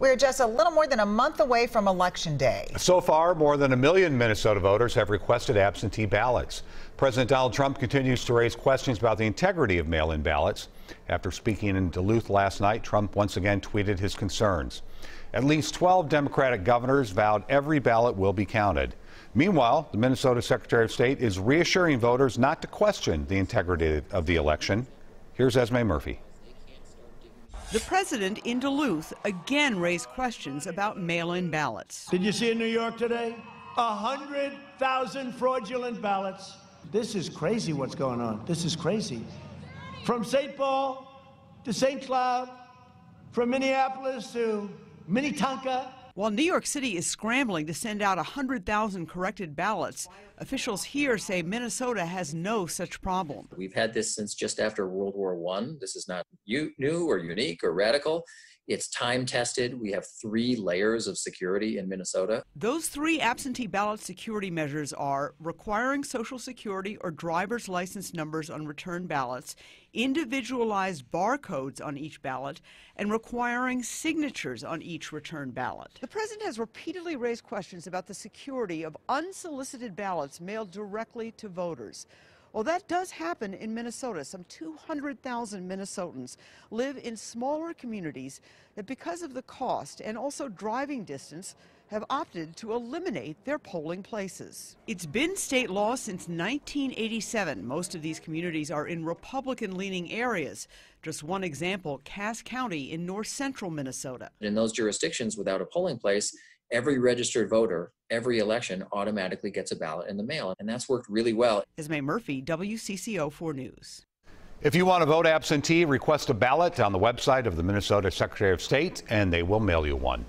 We're just a little more than a month away from Election Day. So far, more than a million Minnesota voters have requested absentee ballots. President Donald Trump continues to raise questions about the integrity of mail in ballots. After speaking in Duluth last night, Trump once again tweeted his concerns. At least 12 Democratic governors vowed every ballot will be counted. Meanwhile, the Minnesota Secretary of State is reassuring voters not to question the integrity of the election. Here's Esme Murphy. The president in Duluth again raised questions about mail-in ballots. Did you see in New York today? 100,000 fraudulent ballots. This is crazy what's going on. This is crazy. From St. Paul to St. Cloud, from Minneapolis to Minnetonka, while New York City is scrambling to send out 100,000 corrected ballots, officials here say Minnesota has no such problem. We've had this since just after World War I. This is not new or unique or radical. It's time tested. We have three layers of security in Minnesota. Those three absentee ballot security measures are requiring Social Security or driver's license numbers on return ballots, individualized barcodes on each ballot, and requiring signatures on each return ballot. The president has repeatedly raised questions about the security of unsolicited ballots mailed directly to voters. Well, that does happen in Minnesota. Some 200,000 Minnesotans live in smaller communities that, because of the cost and also driving distance, have opted to eliminate their polling places. It's been state law since 1987. Most of these communities are in Republican leaning areas. Just one example Cass County in north central Minnesota. In those jurisdictions without a polling place, every registered voter, every election automatically gets a ballot in the mail. And that's worked really well. Ismay Murphy, WCCO 4 News. If you want to vote absentee, request a ballot on the website of the Minnesota Secretary of State, and they will mail you one.